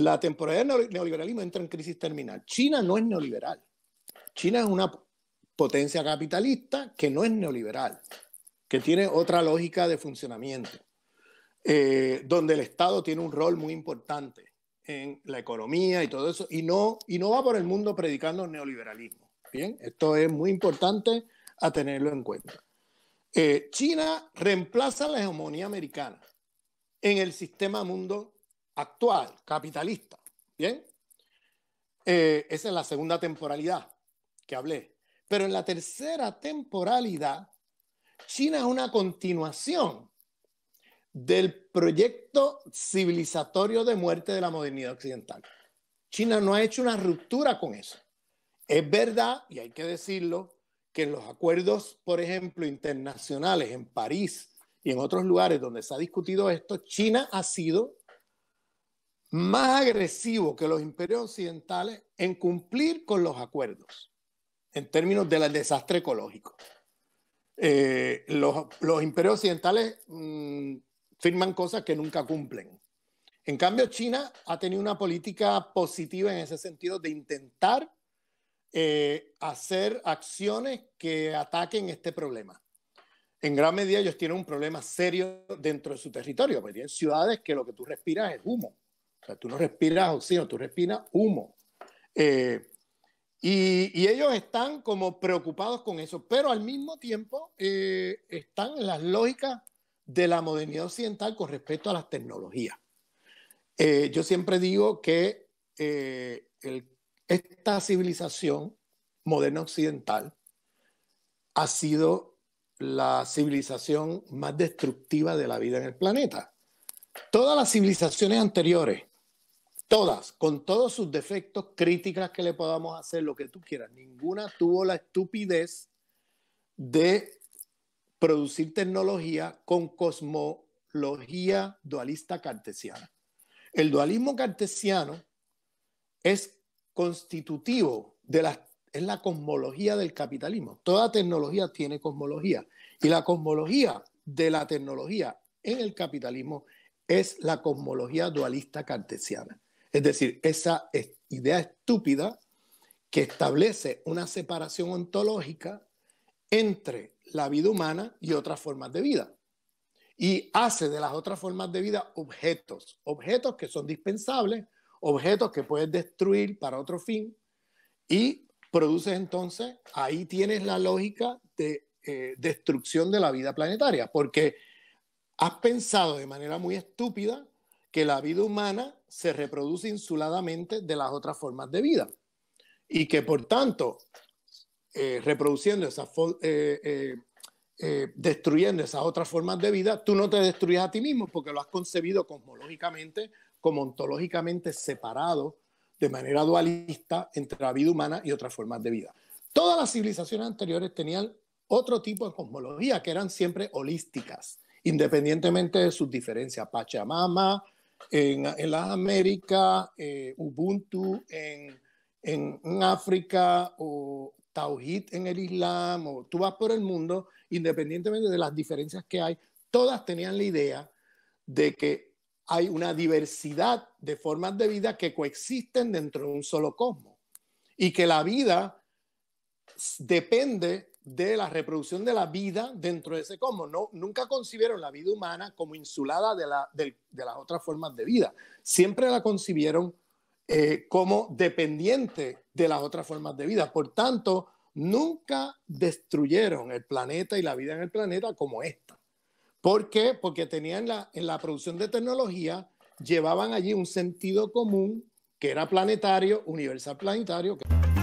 La temporada del neoliberalismo entra en crisis terminal. China no es neoliberal. China es una potencia capitalista que no es neoliberal, que tiene otra lógica de funcionamiento, eh, donde el Estado tiene un rol muy importante en la economía y todo eso, y no, y no va por el mundo predicando neoliberalismo. Bien, esto es muy importante a tenerlo en cuenta. Eh, China reemplaza la hegemonía americana en el sistema mundo actual, capitalista. ¿Bien? Eh, esa es la segunda temporalidad que hablé. Pero en la tercera temporalidad, China es una continuación del proyecto civilizatorio de muerte de la modernidad occidental. China no ha hecho una ruptura con eso. Es verdad, y hay que decirlo, que en los acuerdos, por ejemplo, internacionales en París y en otros lugares donde se ha discutido esto, China ha sido más agresivo que los imperios occidentales en cumplir con los acuerdos en términos del desastre ecológico. Eh, los, imperios occidentales mm, firman cosas que nunca cumplen. En cambio, China ha tenido una política positiva en ese sentido de intentar eh, hacer acciones que ataquen este problema. En gran medida ellos tienen un problema serio dentro de su territorio, porque tienen ciudades que lo que tú respiras es humo tú no respiras oxígeno, tú respiras humo. Eh, y, ellos están como preocupados con eso, pero al mismo tiempo eh, están en las lógicas de la modernidad occidental con respecto a las tecnologías. Eh, yo siempre digo que esta civilización moderna occidental ha sido la civilización más destructiva de la vida en el planeta. Todas las civilizaciones anteriores todas, con todos sus defectos, críticas que le podamos hacer, lo que tú quieras, ninguna tuvo la estupidez de producir tecnología con cosmología dualista cartesiana. El dualismo cartesiano es constitutivo de es la cosmología del capitalismo. Toda tecnología tiene cosmología. Y la cosmología de la tecnología en el capitalismo es la cosmología dualista cartesiana. Es decir, esa idea estúpida que establece una separación ontológica entre la vida humana y otras formas de vida. Y hace de las otras formas de vida objetos, objetos que son dispensables, objetos que puedes destruir para otro fin y produces entonces, ahí tienes la lógica de eh, destrucción de la vida planetaria, porque has pensado de manera muy estúpida que la vida humana se reproduce insuladamente de las otras formas de vida. Y que por tanto, eh, reproduciendo esas, eh, eh, destruyendo esas otras formas de vida, tú no te destruyes a ti mismo porque lo has concebido cosmológicamente, como ontológicamente separado de manera dualista entre la vida humana y otras formas de vida. Todas las civilizaciones anteriores tenían otro tipo de cosmología que eran siempre holísticas, independientemente de sus diferencias. Pachamama, en, las Américas, eh, Ubuntu en, África o Tawhid en el Islam, o tú vas por el mundo, independientemente de las diferencias que hay, todas tenían la idea de que hay una diversidad de formas de vida que coexisten dentro de un solo cosmos y que la vida depende de la reproducción de la vida dentro de ese cosmos. No, nunca concibieron la vida humana como insulada de, las otras formas de vida. Siempre la concibieron eh, como dependiente de las otras formas de vida. Por tanto, nunca destruyeron el planeta y la vida en el planeta como esta. ¿Por qué? Porque tenían en la producción de tecnología, llevaban allí un sentido común que era planetario, universal planetario. Que...